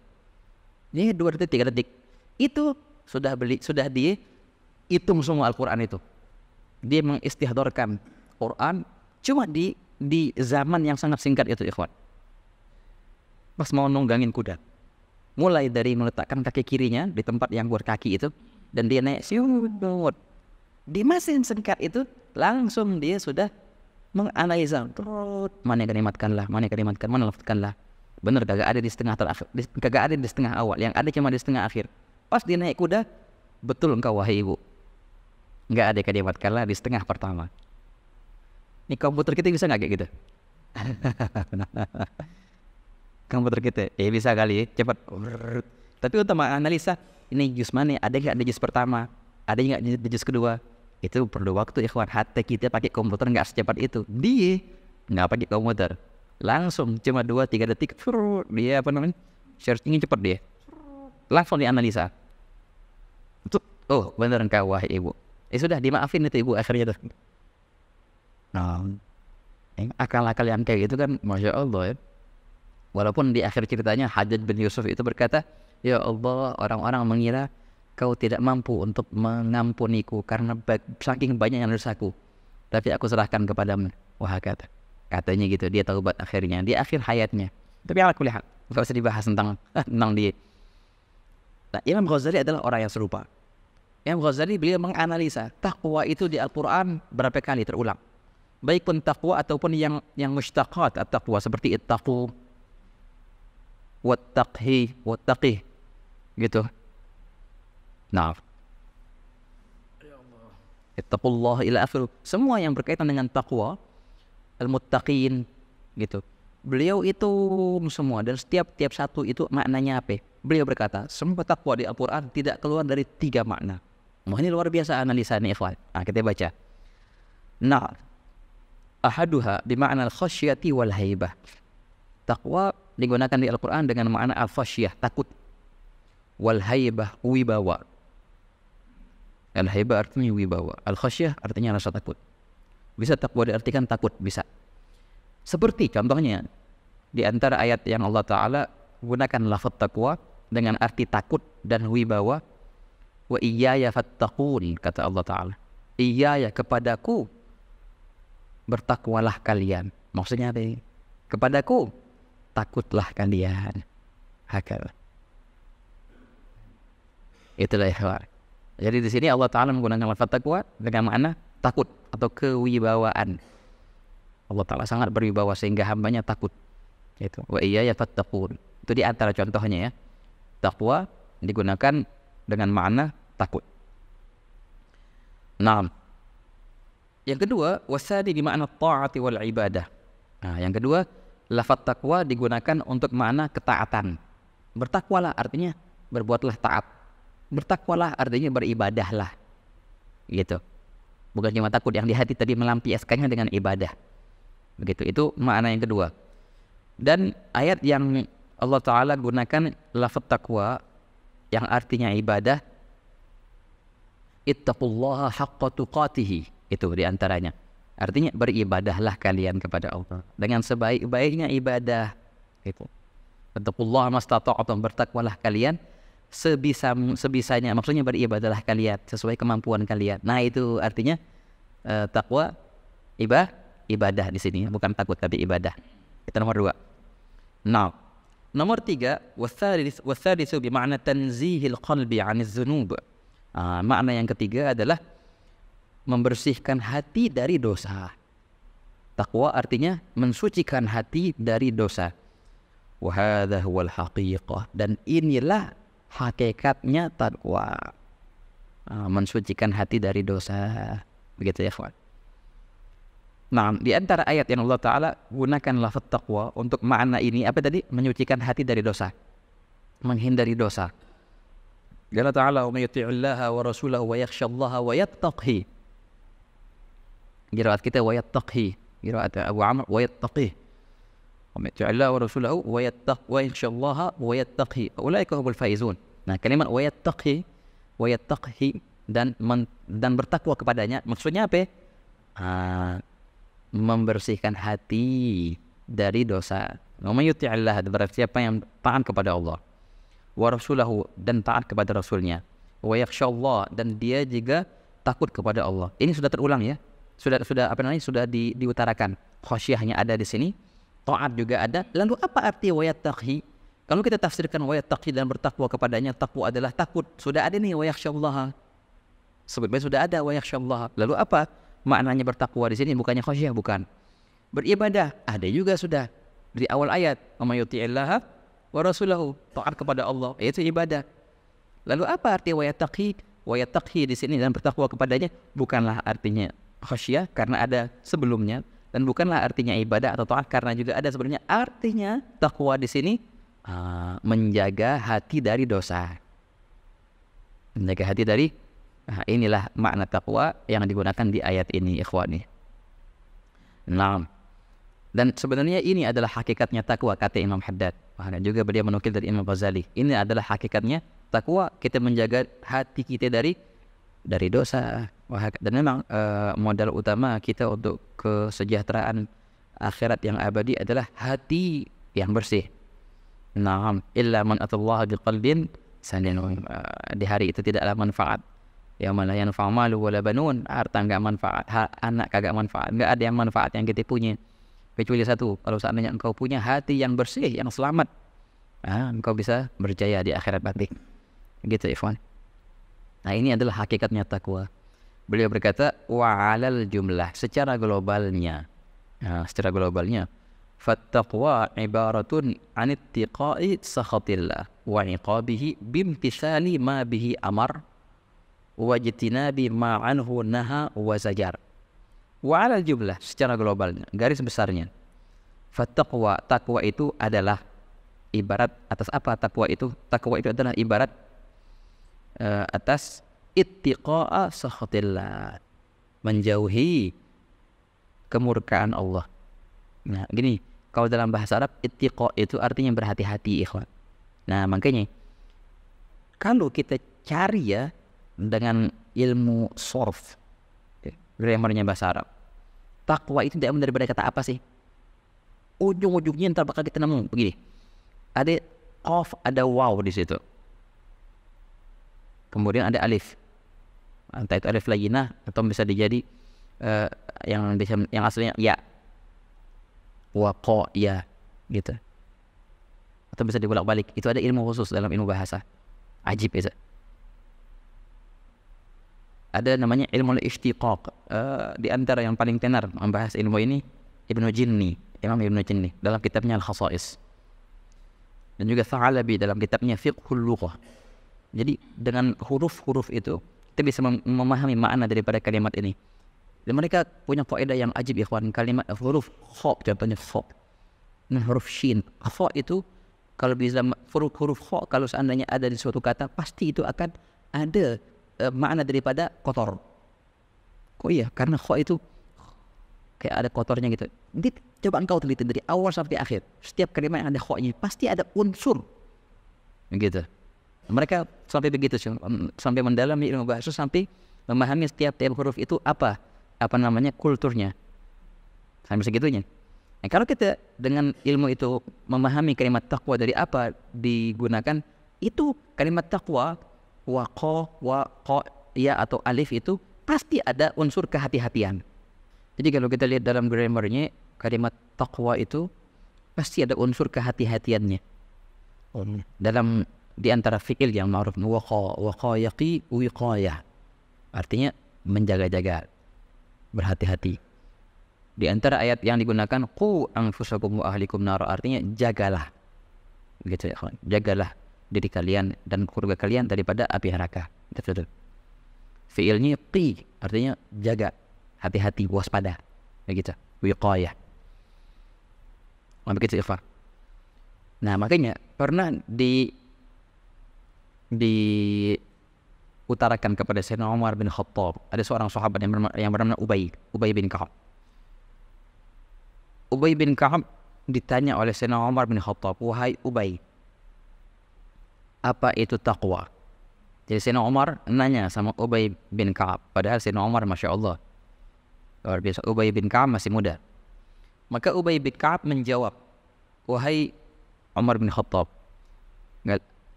Ini dua detik, tiga detik. Itu sudah beli sudah dihitung semua Al-Qur'an itu. Dia mengistihdorkan Quran cuma di di zaman yang sangat singkat itu ikhwan. Pas mau nunggangin kuda. Mulai dari meletakkan kaki kirinya di tempat yang buat kaki itu dan dia naik siut. Di masa yang singkat itu langsung dia sudah menganalisa mana yang lah mana yang kalimatkan, mana lah Benar kagak ada di setengah terakhir, kagak ada di setengah awal, yang ada cuma di setengah akhir. Pas dia naik kuda, betul engkau wahai ibu. Nggak ada kalimat kalah di setengah pertama. Ini komputer kita bisa nggak kayak gitu? komputer kita, ya bisa kali, cepat. Tapi utama analisa, ini jus mana? Ada nggak di jus pertama? Ada nggak di jus kedua? Itu perlu waktu ikhwan. hati kita pakai komputer nggak secepat itu. Dia nggak pakai komputer. Langsung cuma dua tiga detik, dia apa namanya? Searchingnya cepat dia. Langsung dianalisa oh beneran kau wahai ibu ya eh, sudah dimaafin itu ibu akhirnya tuh nah akal-akal yang kayak gitu kan masya allah ya walaupun di akhir ceritanya Hajjaj bin Yusuf itu berkata ya Allah orang-orang mengira kau tidak mampu untuk mengampuniku karena saking banyak yang dosaku tapi aku serahkan kepadamu wah kata katanya gitu dia taubat akhirnya di akhir hayatnya tapi aku lihat nggak usah dibahas tentang tentang dia Nah, Imam Ghazali adalah orang yang serupa. Imam Ghazali beliau menganalisa takwa itu di Al-Qur'an berapa kali terulang. Baik pun takwa ataupun yang yang mushtaqat at-taqwa seperti ittaqu wattaqhi wattaqih gitu. Nah, ittaqullah ila akhir. Semua yang berkaitan dengan takwa al-muttaqin gitu. Beliau itu semua dan setiap tiap satu itu maknanya apa? Beliau berkata, semua takwa di Al-Quran tidak keluar dari tiga makna. Wah ini luar biasa analisa ini ikhwan. Nah, kita baca. Nah, ahaduha bima'na al-khasyati wal haibah. Takwa digunakan di Al-Quran dengan makna al-khasyah, takut. Wal haibah, wibawa. Al-haibah artinya wibawa. Al-khasyah artinya rasa takut. Bisa takwa diartikan takut, bisa. Seperti contohnya, di antara ayat yang Allah Ta'ala gunakan lafaz takwa dengan arti takut dan wibawa wa iyaya fattaqun kata Allah taala iyaya kepadaku bertakwalah kalian maksudnya apa ini kepadaku takutlah kalian hakal itulah ikhwan jadi di sini Allah taala menggunakan lafaz takwa dengan makna takut atau kewibawaan Allah taala sangat berwibawa sehingga hambanya takut itu wa iyaya fattaqun itu di antara contohnya ya Takwa digunakan dengan makna takut. Nah, yang kedua wasadi di makna taati wal ibadah. Nah, yang kedua lafadz takwa digunakan untuk makna ketaatan. Bertakwalah artinya berbuatlah taat. Bertakwalah artinya beribadahlah. Gitu. Bukan cuma takut yang di hati tadi melampiaskannya dengan ibadah. Begitu. Itu makna yang kedua. Dan ayat yang Allah Ta'ala gunakan lafaz takwa yang artinya ibadah ittaqullaha haqqa tuqatihi itu diantaranya artinya beribadahlah kalian kepada Allah dengan sebaik-baiknya ibadah itu ittaqullaha mastata'tum bertakwalah kalian sebisa sebisanya maksudnya beribadahlah kalian sesuai kemampuan kalian nah itu artinya uh, eh, takwa ibadah ibadah di sini bukan takut tapi ibadah itu nomor dua now nah. Nomor tiga, wasaris bermakna tanzihil qalbi aniz zunub. Uh, makna yang ketiga adalah membersihkan hati dari dosa. Takwa artinya mensucikan hati dari dosa. Wahada huwal haqiqah. Dan inilah hakikatnya takwa. Uh, ah, mensucikan hati dari dosa. Begitu ya, Fuad. Nah, di antara ayat yang Allah Ta'ala gunakan lafaz taqwa untuk makna ini, apa tadi? Menyucikan hati dari dosa. Menghindari dosa. Allah Ta'ala, wa yuti'ullaha wa rasulahu wa yakshallaha wa yattaqhi. Giraat kita, wa yattaqhi. Giraat Abu Amr, wa yattaqih. Wa yuti'ullaha wa rasulahu wa yattaqhi wa yakshallaha wa yattaqhi. Ulaika humul faizun. Nah, kalimat wa yattaqhi, wa yattaqhi dan dan bertakwa kepadanya, maksudnya apa? Ah, membersihkan hati dari dosa. Nama may yuti'illah berarti siapa yang taat kepada Allah wa rasulahu dan taat kepada rasulnya wa Allah dan dia juga takut kepada Allah. Ini sudah terulang ya. Sudah sudah apa namanya? sudah di, diutarakan. Khasyahnya ada di sini, taat juga ada. Lalu apa arti wa yattaqi? Kalau kita tafsirkan wa yattaqi dan bertakwa kepadanya, takwa adalah takut. Sudah ada nih wa Allah. Sebetulnya sudah ada wa Allah. Lalu apa? maknanya bertakwa di sini bukannya khasyah bukan. Beribadah ada juga sudah dari awal ayat mamayuti'illaha wa rasulahu taat kepada Allah itu ibadah. Lalu apa arti wa yattaqi? Wa yattaqi di sini dan bertakwa kepadanya bukanlah artinya khasyah karena ada sebelumnya dan bukanlah artinya ibadah atau taat karena juga ada sebenarnya artinya takwa di sini uh, menjaga hati dari dosa menjaga hati dari Nah, inilah makna takwa yang digunakan di ayat ini, ikhwani. Nah, dan sebenarnya ini adalah hakikatnya takwa kata Imam Haddad. Dan juga beliau menukil dari Imam Ghazali. Ini adalah hakikatnya takwa kita menjaga hati kita dari dari dosa. Dan memang eh, modal utama kita untuk kesejahteraan akhirat yang abadi adalah hati yang bersih. Nah, illa man atallaha biqalbin sanin. Uh, eh, di hari itu tidaklah manfaat ya yang famalu wala banun harta nggak manfaat ha, anak kagak manfaat nggak ada yang manfaat yang kita punya kecuali satu kalau seandainya engkau punya hati yang bersih yang selamat nah, engkau bisa berjaya di akhirat nanti gitu Ikhwan nah ini adalah hakikatnya takwa beliau berkata wa'alal jumlah secara globalnya nah, secara globalnya Fattaqwa ibaratun anittiqai sakhatillah wa iqabihi bimtisali ma bihi amar wajtinabi ma'anhu naha wa zajar. Wa ala jumlah secara globalnya, garis besarnya. Fattaqwa, takwa itu adalah ibarat atas apa takwa itu? Takwa itu adalah ibarat uh, atas ittiqa'a sakhatillah. Menjauhi kemurkaan Allah. Nah, gini, kalau dalam bahasa Arab ittiqa itu artinya berhati-hati ikhwan. Nah, makanya kalau kita cari ya dengan ilmu sorf ya, grammarnya bahasa Arab takwa itu tidak menderita kata apa sih ujung-ujungnya ntar bakal kita nemu begini ada of ada wow di situ kemudian ada alif entah itu alif lagi nah atau bisa dijadi uh, yang bisa yang aslinya ya wako ya gitu atau bisa dibolak balik itu ada ilmu khusus dalam ilmu bahasa ajib ya ya. ada namanya ilmu al-ishtiqaq. Uh, eh, di antara yang paling tenar membahas ilmu ini Ibnu Jinni, Imam Ibnu Jinni dalam kitabnya Al-Khasa'is. Dan juga Tha'alabi dalam kitabnya Fiqhul Lughah. Jadi dengan huruf-huruf itu kita bisa memahami makna daripada kalimat ini. Dan mereka punya faedah yang ajib ikhwan kalimat huruf kha contohnya kha dan huruf shin kha itu kalau bisa huruf huruf kha kalau seandainya ada di suatu kata pasti itu akan ada uh, makna daripada kotor. Kok oh iya? Karena kho itu kayak ada kotornya gitu. Jadi coba engkau teliti dari awal sampai akhir. Setiap kalimat yang ada kho-nya pasti ada unsur. Gitu. Mereka sampai begitu sampai mendalami ilmu bahasa sampai memahami setiap tiap huruf itu apa apa namanya kulturnya. Sampai segitunya. Nah, kalau kita dengan ilmu itu memahami kalimat takwa dari apa digunakan, itu kalimat takwa Waqo, wako ya atau alif itu pasti ada unsur kehati-hatian. Jadi kalau kita lihat dalam grammarnya kalimat takwa itu pasti ada unsur kehati-hatiannya. Um. Dalam di antara fiil yang ma'ruf waqa waqayaqi wiqayah. Artinya menjaga-jaga, berhati-hati. Di antara ayat yang digunakan qu anfusakum wa ahlikum nar artinya jagalah. Gitu ya, jagalah diri kalian dan keluarga kalian daripada api neraka. Betul. Fiilnya ti artinya jaga, hati-hati, waspada. Begitu. Wiqayah. Begitu ikhwan. Nah, makanya pernah di di utarakan kepada Sayyidina Umar bin Khattab ada seorang sahabat yang bernama, yang bernama Ubay Ubay bin Ka'ab Ubay bin Ka'ab ditanya oleh Sayyidina Umar bin Khattab wahai Ubay apa itu takwa. Jadi Sayyidina Umar nanya sama Ubay bin Ka'ab. Padahal Sayyidina Umar Masya Allah. Luar biasa. Ubay bin Ka'ab masih muda. Maka Ubay bin Ka'ab menjawab. Wahai Umar bin Khattab.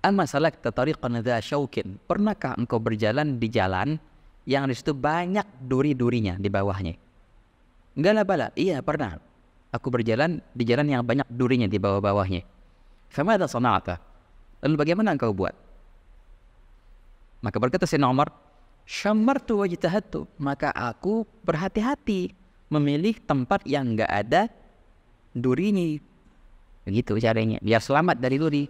Amma salak tatariqan dha syaukin. Pernahkah engkau berjalan di jalan yang di situ banyak duri-durinya di bawahnya? Enggak lah bala. Iya pernah. Aku berjalan di jalan yang banyak durinya di bawah-bawahnya. ada sana'ata? Lalu bagaimana engkau buat? Maka berkata si Umar, syamartu wajtahadtu, maka aku berhati-hati memilih tempat yang enggak ada durinya. Begitu caranya, biar selamat dari duri.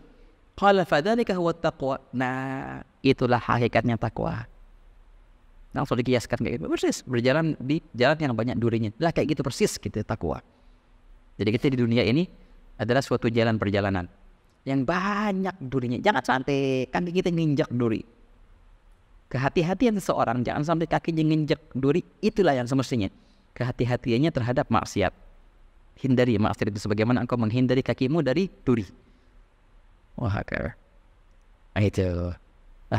Qala fadali huwa taqwa. Nah, itulah hakikatnya takwa. Langsung nah, dikiaskan kayak gitu. Persis, berjalan di jalan yang banyak durinya. Lah kayak gitu persis gitu takwa. Jadi kita di dunia ini adalah suatu jalan perjalanan yang banyak durinya. Jangan sampai kaki kita nginjak duri. Kehati-hatian seseorang jangan sampai kakinya nginjak duri, itulah yang semestinya. Kehati-hatiannya terhadap maksiat. Hindari maksiat itu sebagaimana engkau menghindari kakimu dari duri. Wah, kar ah, itu.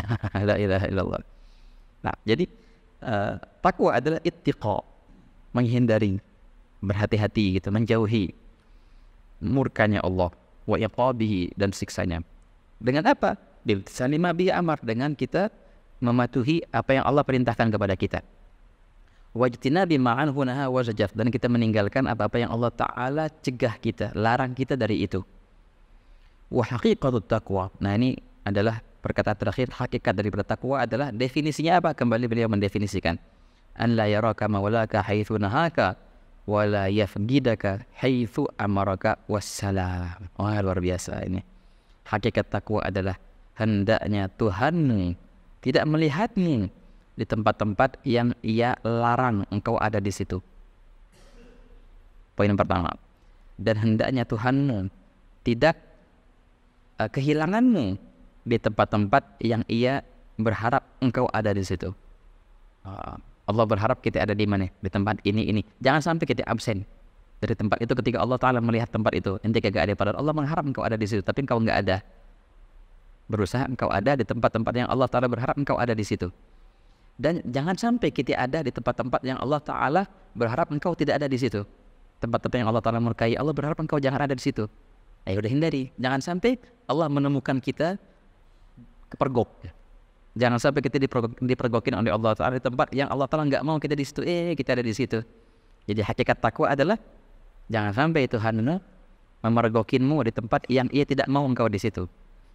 La ilaha illallah. Nah, jadi uh, takwa adalah ittiqa, menghindari, berhati-hati gitu, menjauhi murkanya Allah wa iqabihi dan siksanya. Dengan apa? Bil sanima bi amar dengan kita mematuhi apa yang Allah perintahkan kepada kita. Wajtina bima'an hunaha wazajaf dan kita meninggalkan apa-apa yang Allah Ta'ala cegah kita, larang kita dari itu. Wa haqiqatut taqwa. Nah ini adalah perkataan terakhir hakikat dari bertakwa adalah definisinya apa? Kembali beliau mendefinisikan. An la yaraka mawlaka haitsu nahaka wala yafgidaka haitsu amaraka wassalam. Wah, oh, luar biasa ini. Hakikat takwa adalah hendaknya Tuhan tidak melihatmu di tempat-tempat yang ia larang engkau ada di situ. Poin pertama. Dan hendaknya Tuhan tidak uh, eh, kehilanganmu di tempat-tempat yang ia berharap engkau ada di situ. Uh, Allah berharap kita ada di mana? Di tempat ini ini. Jangan sampai kita absen dari tempat itu ketika Allah Taala melihat tempat itu. Nanti kagak ada padahal Allah mengharap engkau ada di situ, tapi engkau nggak ada. Berusaha engkau ada di tempat-tempat yang Allah Taala berharap engkau ada di situ. Dan jangan sampai kita ada di tempat-tempat yang Allah Taala berharap engkau tidak ada di situ. Tempat-tempat yang Allah Taala murkai, Allah berharap engkau jangan ada di situ. Ayo udah hindari. Jangan sampai Allah menemukan kita kepergok. Jangan sampai kita dipergokin oleh Allah Taala di tempat yang Allah Taala nggak mau kita di situ. Eh, kita ada di situ. Jadi hakikat takwa adalah jangan sampai Tuhanmu memergokinmu di tempat yang ia tidak mau engkau di situ.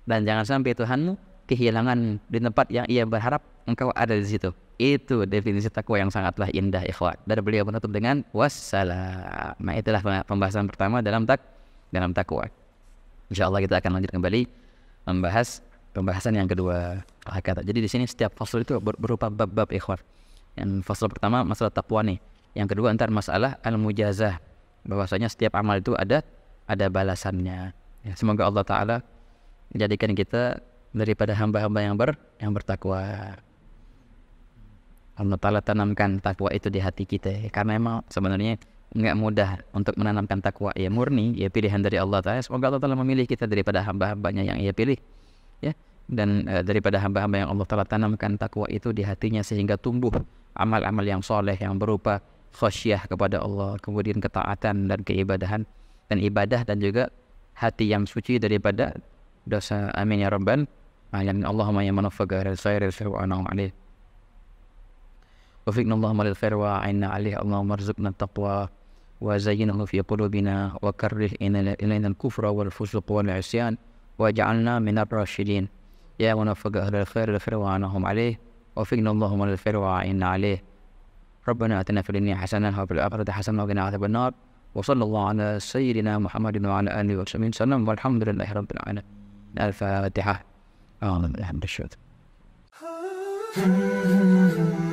Dan jangan sampai Tuhanmu kehilangan di tempat yang ia berharap engkau ada di situ. Itu definisi takwa yang sangatlah indah ikhwat. Dan beliau menutup dengan wassalam. Nah, itulah pembahasan pertama dalam tak dalam takwa. Insyaallah kita akan lanjut kembali membahas pembahasan yang kedua kata. Jadi di sini setiap fasal itu berupa bab-bab ikhwan. Yang fasal pertama masalah takwa nih. Yang kedua ntar masalah al-mujazah. Bahwasanya setiap amal itu ada ada balasannya. Ya, semoga Allah taala jadikan kita daripada hamba-hamba yang ber yang bertakwa. Allah taala tanamkan takwa itu di hati kita ya. karena emang sebenarnya nggak mudah untuk menanamkan takwa ya murni ya pilihan dari Allah taala. Semoga Allah taala memilih kita daripada hamba-hambanya yang ia pilih. Ya, dan eh, daripada hamba-hamba yang Allah telah tanamkan takwa itu di hatinya sehingga tumbuh amal-amal yang soleh yang berupa khosyah kepada Allah kemudian ketaatan dan keibadahan dan ibadah dan juga hati yang suci daripada dosa amin ya rabban alamin. Allahumma ya manafaka al-sayr al-sayr wa anam alaih وفقنا اللهم للخير وأعنا عليه اللهم ارزقنا التقوى وزينه في قلوبنا وكره إلينا الكفر والفسوق والعصيان واجعلنا من الراشدين يا من وفق أهل الخير للخير وأعناهم عليه وفقنا اللهم للخير وأعنا عليه ربنا آتنا في الدنيا حسنة وفي الآخرة حسنة وقنا عذاب النار وصلى الله على سيدنا محمد وعلى آله وصحبه وسلم والحمد لله رب العالمين الفاتحة آمين الحمد لله